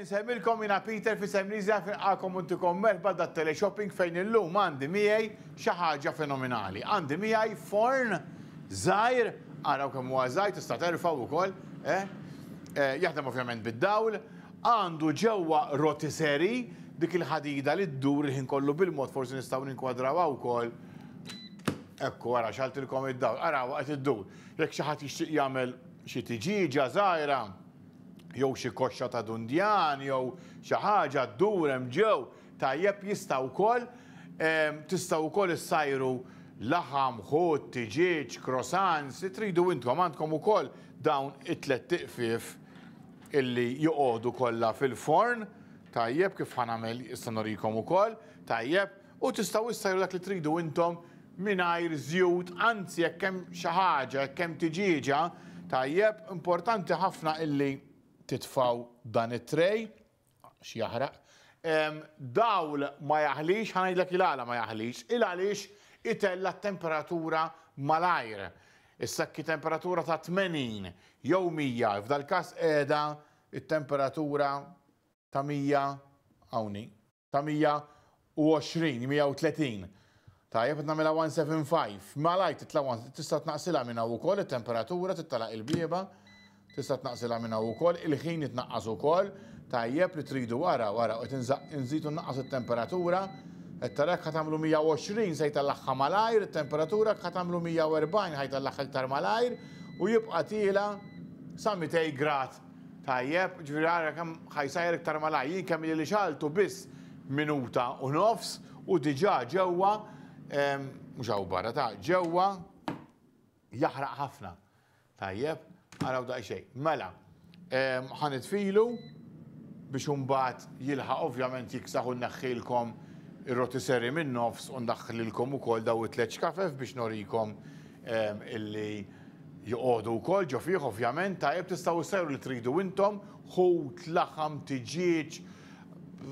nsemmilkom jina Peter fi semnizja għakom untikom merba da teleshopping fejn illum għandi miegħi xi ħaġa fenomenali. Għandi miegħi forn żgħir għaraw kemm huwa għazaj, tista' u kol, eh? eh? Jaħdem ovvjament bid-dawl, għandu ġewwa rotiseri dik il-ħadida li ddur ħin kollu bil-mod forsi nistgħu ninkwadraw kol. Ekku għara xaltilkom id-dawl, għara, għat id-dur. Jekk xi ħadd jixtieq jagħmel xi tiġiġa żgħira jew xi koxxa ta' dundjan, jew xi ħaġa ddur hemm ġew, tajjeb jista' wkoll tista' wkoll issajru laħam, ħut, tiġiġ, krosans, tridu intom għandkom ukoll dawn it-tlet tiqfif illi joqogħdu kollha fil-forn, tajjeb kif ħanamel istanorikom ukoll, tajjeb, u tistgħu issajru dak li tridu intom mingħajr żjud, anzi jekk hemm xi ħaġa, jekk hemm tiġiġa, tajjeb, importanti ħafna illi titfaw dan it-trej, xjaħraq, dawl ma jaħlix, ħanajdlek il-għala ma jaħlix, il-għalix itella temperatura malajr. Is-sakki temperatura ta' 80 jew 100, f'dal każ qiegħda il temperatura ta' 100 għawni, ta' 120, 130. Tajjeb mela 175. Malajr titla' tista' tnaqsilha minna u ukoll it-temperatura titlaq il-bieba. il bieba tista' tnaqsilha minn hawn ukoll, il-ħin jitnaqqas ukoll, tajjeb li tridu wara wara u nżidu naqqas it-temperatura, qed tarek ħad tagħmlu 120 se jtallaħħa malajr, it-temperatura ħad tagħmlu 140 ħajtallaħħa iktar malajr u jibqa' tiela sa 200 grad. Tajjeb, ġifieri ara kemm ħajsajr iktar malajr, jien kemm li xaltu biss minuta u nofs u diġà ġewwa mhux hawn barra ta' ġewwa jaħraq ħafna. Tajjeb, għaraw da' xej. Mela, filu biex unbat jilħa ovvjament jiksaħu naħħilkom ir rotisseri minn nofs u ndaħħlilkom u kol daw it leċ kafef biex norikom illi joqodu kol ġofiħ ovvjament ta' jib tistaw seru li tridu intom, t laħam, t-ġieċ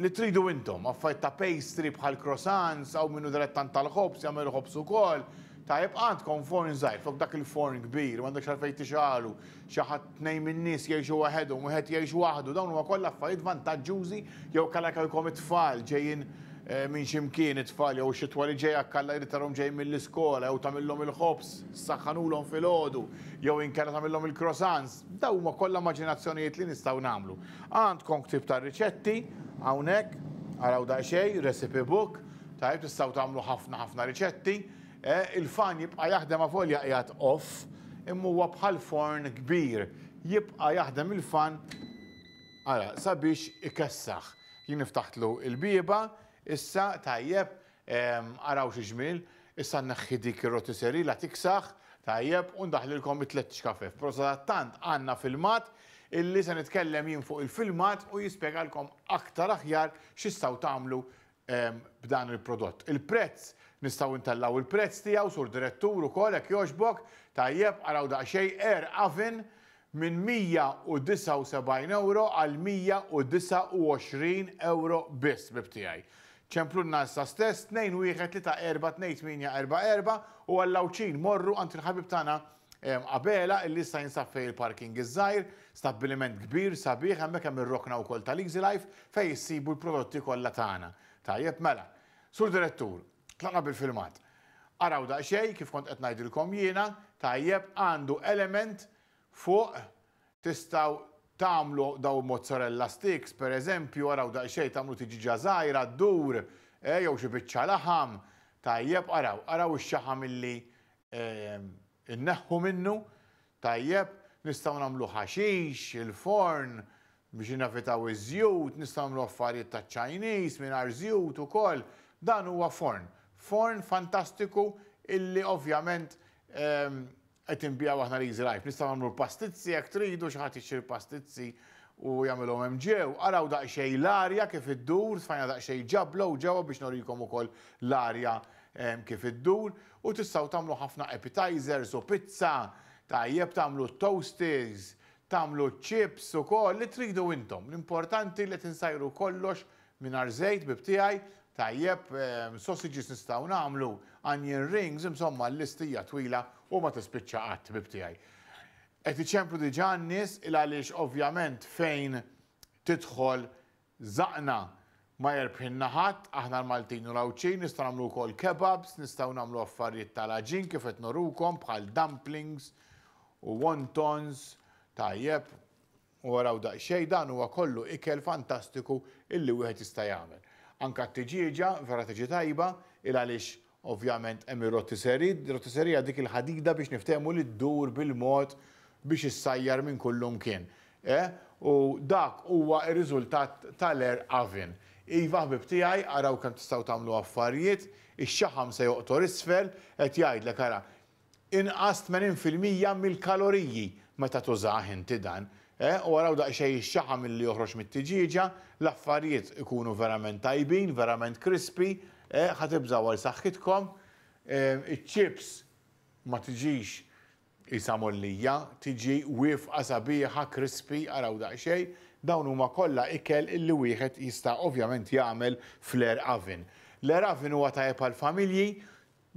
li tridu intom, għaffajt ta' pastry bħal croissants, għaw minnu direttan tal-ħobs, jgħamilu ħobs u kol. Tajb għandkom foreign zaħir, flok dak il-foreign kbir, għandek xarfej tixalu, xaħat nej minn nis jiexu għahedu, u jiexu għahdu, dawn huwa kollha affarijiet vantaġġużi jew kalla kalkom it-tfal ġejjin eh, minn ximkien it-tfal jew xi twali ġejja kalla jritarhom ġejjin mill-iskola jew tagħmilhom il-ħobs, saħħanulhom fil-ħodu, jew inkella tagħmilhom il krosans daw huma kollha maġinazzjonijiet li nistgħu nagħmlu. Għandkom ktib ta' riċetti hawnhekk, għaraw da' xejn, recipe book, tajb tistgħu tagħmlu ħafna ħafna riċetti, Eh, il-fan jibqa jaħdem ma' folja jgħat off, imma huwa bħal forn kbir, jibqa jaħdem il-fan għara, sabiex ikessax. Jien niftaħtlu il-bieba, issa tajjeb, għaraw xieġmil, issa naħħi dik il-rotisserie la tiksax, tajjeb, undaħlilkom it-tlet xkafef. tant għanna filmat, illi se nitkellem jien fuq il-filmat u jispjegalkom aktar aħjar x'istgħu tagħmlu b'dan il-prodott. Il-prezz nistaw intallaw il-prezz tijaw sur direttur u kolek joġbok ta' jieb għaraw da' xej er għavin minn 179 euro għal 129 euro bis bibtijaj. ċemplu n nasa stess 2-1-3-4-2-8-4-4 u għallawċin morru għant il-ħabib tana qabela illi sta jinsaffej il-parking iż-żajr, stabiliment kbir sabiħ hemmhekk hemm il rokna u kol tal-Easy Life fej jissibu il prodotti kolla tana. Ta' jieb mela. Sur direttur, tlaqna bil-filmat. Araw da xej, kif kont qed ngħidilkom jiena, tajjeb għandu element fuq tistaw tamlu daw mozzarella sticks, per eżempju, araw da xej tamlu tiġi ġazajra, d-dur, eh, jew xi biċċa laħam, tajjeb araw, araw ix-xaħam illi ehm, inneħħu minnu, tajjeb nistaw namlu ħaxix, il-forn, biex nafitaw iż-żjut, nistaw namlu affarijiet ta' ċajnis minn żjut ukoll, dan huwa forn forn fantastiku illi ovvjament ehm, qed inbija waħna li jizrajf. Nistaw nagħmlu pastizzi jekk tridu xi iċċir pastizzi u jagħmilhom hemm ġew, araw daqsxej l-arja kif iddur, tfajna daqsxej ġabla u ġewwa biex norikom ukoll l-arja ehm, kif iddur u tistgħu tagħmlu ħafna appetizers u pizza, tajjeb tagħmlu toasties, tagħmlu chips ukoll li tridu intom. L-importanti li tinsajru kollox minn żejt bib tiegħi Tajjeb, sausages nistaw namlu, onion rings, insomma l-listija twila u ma tispiċċa qatt bibtijaj. Et iċemplu diġannis il-għalix ovvjament fejn titħol zaqna ma jirbħin naħat, aħna l-Maltin u l nistaw namlu kol kebabs, nistaw namlu affarijiet tal-ħagġin kif qed norukom bħal dumplings u wontons, tajjeb, u għaraw daqxej dan huwa kollu ikel fantastiku illi wieħed jista' jagħmel anka t-tġieġa, vera t tajba, il għalix ovvjament emmi rotiseri, rotiseri dik il-ħadida biex niftemu li d-dur bil-mod biex issajjar minn kullum kien. Eh? U dak huwa il-riżultat tal-er avin. Iva ħbib tiegħi araw kemm tistgħu tagħmlu affarijiet, ix-xaħam se joqtor isfel qed jgħidlek ara inqas 80% mill-kaloriji meta tużaħ inti dan. Eh, u għaraw daqxej xaħa mill-li joħroġ mit-tiġiġa, l-affarijiet ikunu verament tajbin, verament krispi, eh, ħatibżaw għal saħħitkom, iċ-chips ma tiġix jisamollija, tiġi wif sabiħa, krispi, għaraw daqxej, dawn huma kollha ikel illi wieħed jista' ovvjament jagħmel fl-air oven. L-air oven huwa tajjeb għal familji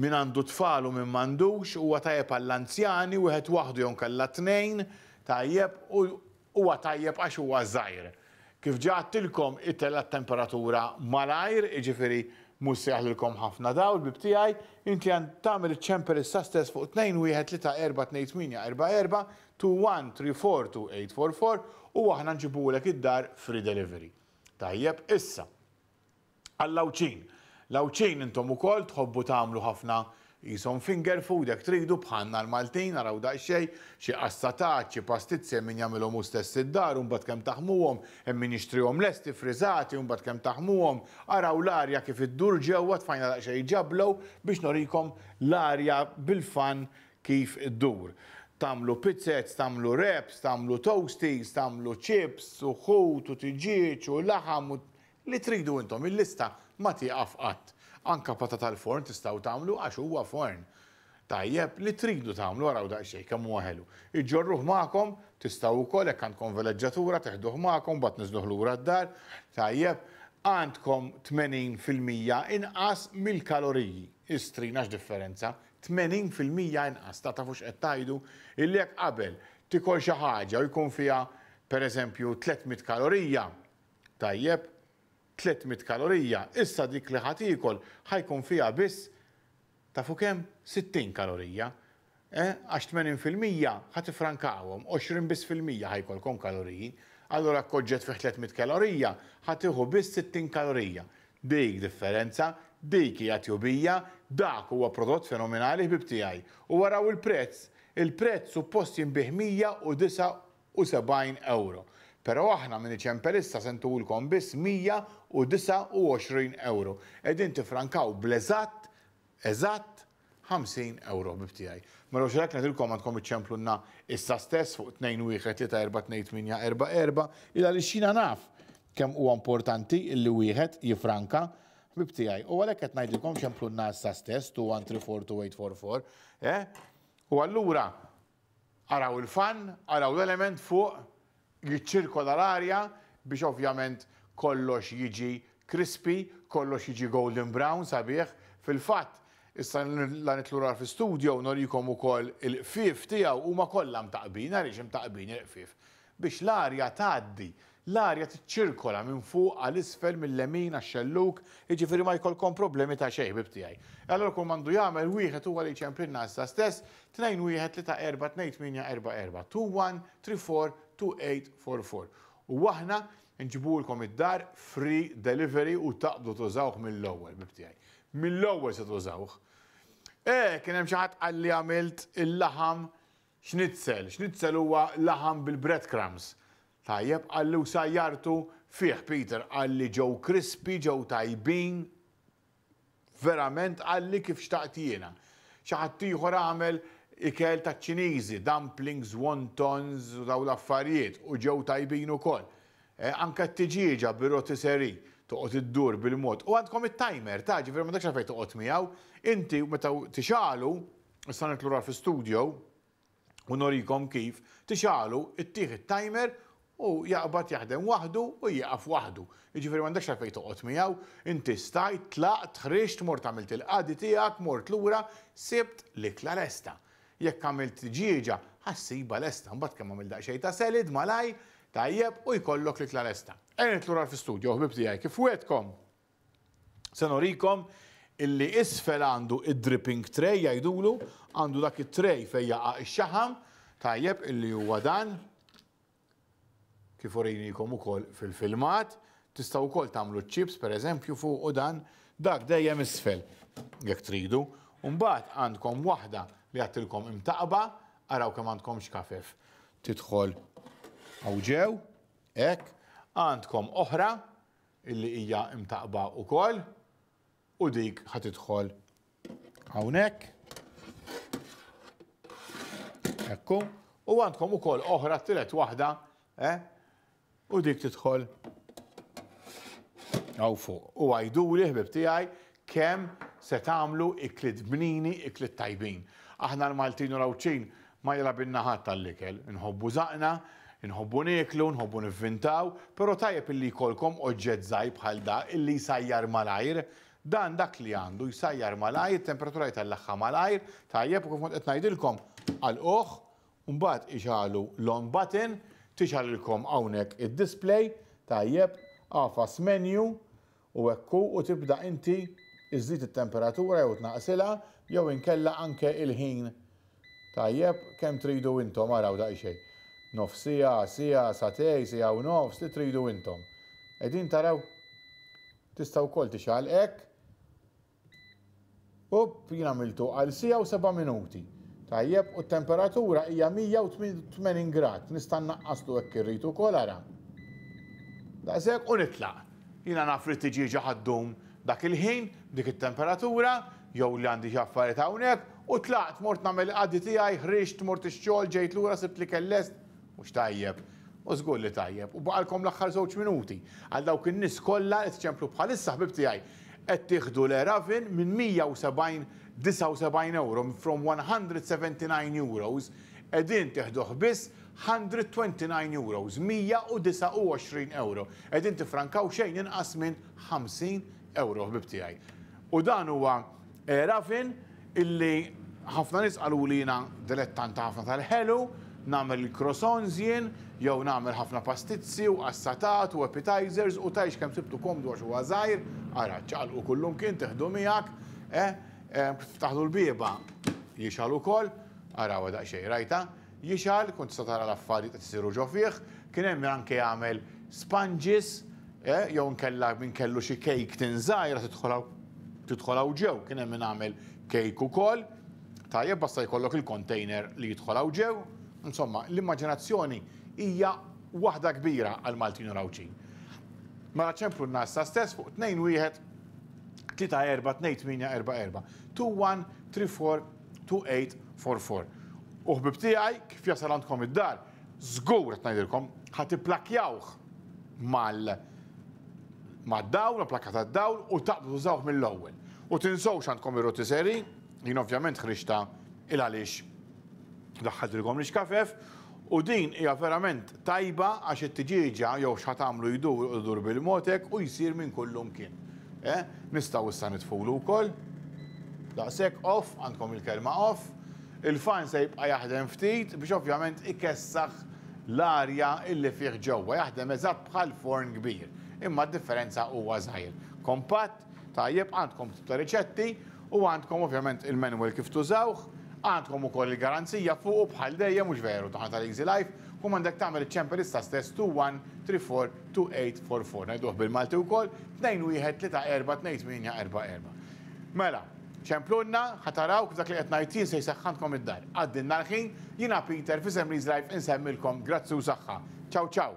min għandu tfal u min m'għandux, huwa tajjeb għall anzjani wieħed waħdu jon kellha tnejn, tajjeb u huwa tajjeb għax huwa żgħir. Kif ġattilkom it-tella temperatura malajr, jiġifieri mhux seħlilkom ħafna daw bib tiegħi. inti tagħmel iċ ċemper issa stess fuq 2 1 3 4 2 8 u aħna nġibulek id-dar free delivery. Tajjeb, issa. Għallawċin. Lawċin intom ukoll, tħobbu tagħmlu ħafna jisom finger food, jek tridu bħanna l-Maltin, għaraw daċxej, xie assatat, xie pastizzi, min jamilom u stess id-dar, un bat kem taħmuwom, min l lesti frizzati, un bat kem taħmuwom, araw l-arja kif id-dur għat tfajna daċxej ġablow biex norikom l-arja bil-fan kif id-dur. Tamlu pizzet, tamlu reps, tamlu toasties, tamlu chips, u xut, u tiġiċ, u laħam, li tridu intom, il-lista ma tiqaf qatt. Anka patata tal-forn tistaw tagħmlu għax huwa forn. Tajjeb li tridu tagħmlu waraw daqsxejn kemm u ħelu. Iġġorruh magħkom tistgħu wkoll hekk għandkom veleġġatura teħduh magħkom bad niżduh lura d-dar. Tajjeb għandkom 80% inqas mill-kaloriji. Istrina x'differenza? 80% inqas ta' tafux qed tajdu illi jekk qabel tikol xi ħaġa u jkun fiha pereżempju 300 kalorija. Tajjeb, 300 kalorija, issa dik li ħatikol ħajkun fija biss ta' fukem 60 kalorija. Eh? Għax 80% ħatifrankawhom, 20 biss fil-mija ħajkolkom kaloriji, allora koġġet fi 300 kalorija, ħatiħu biss 60 kalorija. Dik differenza, dik hija tjubija, dak huwa prodott fenomenali bib tiegħi. U waraw il-prezz, il-prezz suppost jinbih 179 euro. Pero aħna minn ċemperista sentu l-kom bis 129 euro. Edin tifrankaw blezat, eżat, 50 euro bibtijaj. Mela xrek netilkom għandkom iċċemplunna issa stess fuq 2-1-3-4-2-8-4-4 illa li xina naf kem u importanti illi wieħed jifranka bibtijaj. U għalek għet najdilkom ċemplunna issa stess 2-1-3-4-2-8-4-4. Eh? U għallura, għaraw il-fan, għaraw l-element fuq jiċċirkola l-arja biex ovvjament kollox jiġi crispy, kollox jiġi golden brown sabiħ. Fil-fatt, issa la nitlurar fi studio norikom u koll il fif tijaw u ma kollam taqbina, għarix taqbina il fif Biex l-arja taddi, l-arja t-ċirkola minn fuq għal-isfel mill-lemin għax-xelluk, firri jiġifieri ma jkollkom problemi ta' xej tijaj. E allora kull mandu jgħamil wieħed u għalli ċemplinna sta stess, 2 1 3 4 2 8 4 4 2 1 3 4 2844. U aħna nġibulkom id-dar free delivery u taqdu tużawh mill-ewwel bibtijaj. Mill-ewwel se tużawħ. E, kien hemm xi ħadd għamilt il-laħam x'nitzel, x'nitzel huwa laħam bil-breadcrumbs. Tajjeb u sajjartu fih Peter għalli ġew krispi, ġew tajbin, verament għalli kif xtaqt Xaħat Xi għamil għamel ikel ta' ċiniżi, dumplings, wontons u daw l-affarijiet u ġew tajbin ukoll. E, anka t-tiġiġa bir-rotisserie toqgħod iddur bil-mod. U għandkom it-timer, ta' ġifir ma dakx fejn toqgħod miegħu, inti meta s-sanet l-ura fl-studio u norikom kif, t-xalu it-timer u jaqbad jaħdem waħdu u jaqaf waħdu. ma' m'għandekx għalfejn toqgħod miegħu, inti stajt, tlaqt, ħriġt, mort għamilt il-qadi tiegħek, mort lura, sibt l-ikla resta jekk għamilt ġieġa, ħassiba lesta, mbagħad kemm għamil daqsxej ta' selid, malaj, tajjeb u jkollok li tla lesta. Erin tlurar fil-studio, ħbib tiegħi, kif wetkom? Senorikom illi isfel għandu id-dripping tray jgħidulu, għandu dak it-tray fejja ix-xaħam, tajjeb illi huwa dan kif urinikom ukoll fil-filmat, tistgħu wkoll tagħmlu per pereżempju fuq u dan dak dejjem isfel jekk tridu. Mbagħad għandkom waħda li għattilkom imtaqba, għaraw kem għandkom xkafef. Tidħol għawġew, ek, għandkom oħra, illi hija imtaqba u koll, u dik ħatidħol għawnek, ekku, u għandkom u koll oħra t-tilet wahda, eh, u dik tidħol għaw fuq. U għajdu li ħbib tijaj kem se tamlu iklid bnini, iklit tajbin aħna l-Maltin u rawċin ma jela binnaħat tal-likel. Nħobbu zaqna, nħobbu neklu, nħobbu nivvintaw, pero tajjeb illi kolkom oġġet zaħi bħal da illi jisajjar malajr. Dan dak li għandu jisajjar malajr, temperatura tal laħħa malajr, tajjeb u kif mod etnajdilkom għal-oħ, Umbat iġalu long button, tiġalilkom għawnek id-display, tajjeb, għafas menu u ekku u tibda inti iżdid it-temperatura jew tnaqsilha jew inkella anke il-ħin tajjeb kemm tridu intom araw xejn. Nofsija, sija, satej, sija u nofs li tridu intom. Edin taraw tistaw kol tixal ek. Upp jina miltu għal sija u seba minuti. Tajjeb, u temperatura hija 180 grad. Nistan naqqaslu ek irritu kol ara. Daqsek u nitla' Jina nafri tiġi ħaddum dak il-ħin, dik it-temperatura, jew li għandi xaffariet hawnhekk u tlaqt mort nagħmel għaddi tijaj, ħriġt mort ix-xogħol ġejt lura sibt li kellest mhux tajjeb. U zgull li tajjeb. U baqalkom l-aħħar żewġ minuti għal dawk in-nies kollha qed bħalissa bib tiegħi qed tieħdu l eravin minn 170 euro from 179 euros edin tiħdu biss 129 euros, 129 euro. Edin tifrankaw xejn inqas minn 50 euro ħbib tiegħi. U dan huwa eh, rafin illi ħafna nies qalu lina dilettant ħafna tal-ħelu, nagħmel il jien, jew nagħmel ħafna pastizzi u assatat u appetizers u tajx kemm sibtu komdu għax huwa żgħir, ara ċaqalqu kullum kien teħdu miegħek, eh, eh taħdu l-bieba jixal ukoll, ara wada xej rajta, jixal, kont tara l-affarijiet qed isiru ġo fih, kien hemm anke jagħmel sponges Eh? jew nkella minn kellu xi kejk tinżajra tidħolaw ġew, kien hemm min għamel kejk ukoll, tajjeb basta jkollok il-container li jitħolaw ġew, insomma, l-immaġinazzjoni hija waħda kbira għal Maltin u Rawċin. Ma mela ċemplu n-nasta stess fuq 2 wieħed 2-1-3-4-2-8-4-4 Uħbib tijaj, kif jasal għandkom id-dar, zgur t-najdirkom, ħati plakjawħ mal- ma' dawl, plakka ta' dawl u taqbdu tużawh mill-ewwel. U tinsow xandkom ir-rotiseri, jien ovvjament xrixta il għaliex daħħadilkom li xkafef u din hija verament tajba għax it-tiġiġa jew x'ħatamlu jdur jidur bil-motek u jsir minn kullum kien. Eh? Nistgħu issa nitfulu wkoll. Daqshekk off, għandkom il-kelma off, il-fan se jibqa' jaħdem ftit biex ovvjament ikessaħ l-arja illi fih ġewwa, jaħdem eżatt bħal forn kbir imma differenza huwa żgħir. Kompatt, tajjeb għandkom tibta riċetti u għandkom ovvjament il-manual kif tużawh, għandkom ukoll il-garanzija fuq u bħal dejjem mhux veru taħna tal-Easy Life, kum għandek tagħmel iċ-ċemperista stess 2134-2844. Ngħiduh bil-Malti wkoll 2134284. Mela, ċemplunna, ħataraw kif li qed ngħidin se jsaħħankom id-dar. Għaddin narħin, jina Peter fi Semriz Life insemmilkom grazzi u saħħa. Ciao ciao.